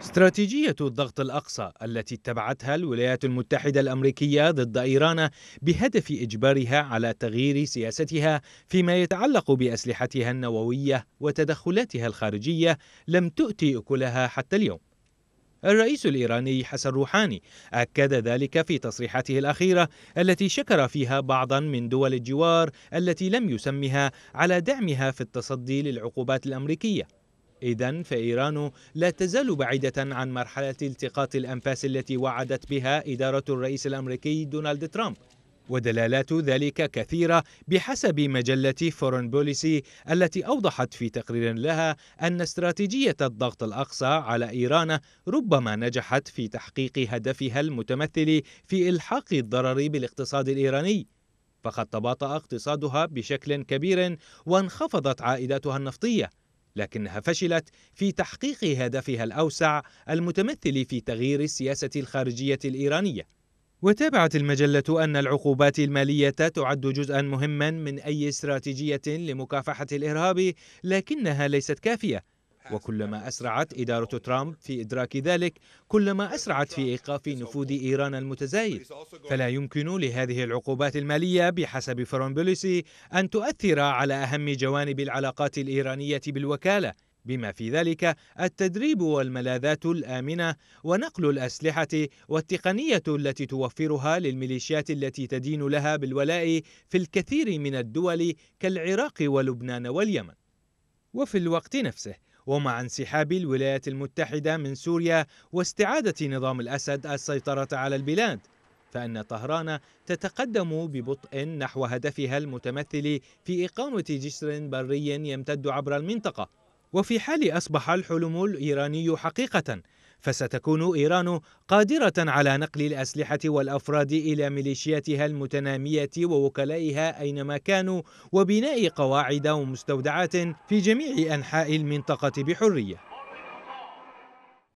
استراتيجية الضغط الأقصى التي اتبعتها الولايات المتحدة الأمريكية ضد إيران بهدف إجبارها على تغيير سياستها فيما يتعلق بأسلحتها النووية وتدخلاتها الخارجية لم تؤتي أكلها حتى اليوم الرئيس الإيراني حسن روحاني أكد ذلك في تصريحاته الأخيرة التي شكر فيها بعضا من دول الجوار التي لم يسمها على دعمها في التصدي للعقوبات الأمريكية إذا فإيران لا تزال بعيدة عن مرحلة التقاط الأنفاس التي وعدت بها إدارة الرئيس الأمريكي دونالد ترامب ودلالات ذلك كثيرة بحسب مجلة فورن بوليسي التي أوضحت في تقرير لها أن استراتيجية الضغط الأقصى على إيران ربما نجحت في تحقيق هدفها المتمثل في إلحاق الضرر بالاقتصاد الإيراني فقد تباطأ اقتصادها بشكل كبير وانخفضت عائداتها النفطية لكنها فشلت في تحقيق هدفها الاوسع المتمثل في تغيير السياسه الخارجيه الايرانيه وتابعت المجله ان العقوبات الماليه تعد جزءا مهما من اي استراتيجيه لمكافحه الارهاب لكنها ليست كافيه وكلما أسرعت إدارة ترامب في إدراك ذلك كلما أسرعت في إيقاف نفوذ إيران المتزايد فلا يمكن لهذه العقوبات المالية بحسب فرون أن تؤثر على أهم جوانب العلاقات الإيرانية بالوكالة بما في ذلك التدريب والملاذات الآمنة ونقل الأسلحة والتقنية التي توفرها للميليشيات التي تدين لها بالولاء في الكثير من الدول كالعراق ولبنان واليمن وفي الوقت نفسه ومع انسحاب الولايات المتحدة من سوريا واستعادة نظام الأسد السيطرة على البلاد فأن طهران تتقدم ببطء نحو هدفها المتمثل في إقامة جسر بري يمتد عبر المنطقة وفي حال أصبح الحلم الإيراني حقيقة فستكون إيران قادرة على نقل الأسلحة والأفراد إلى ميليشياتها المتنامية ووكلائها أينما كانوا وبناء قواعد ومستودعات في جميع أنحاء المنطقة بحرية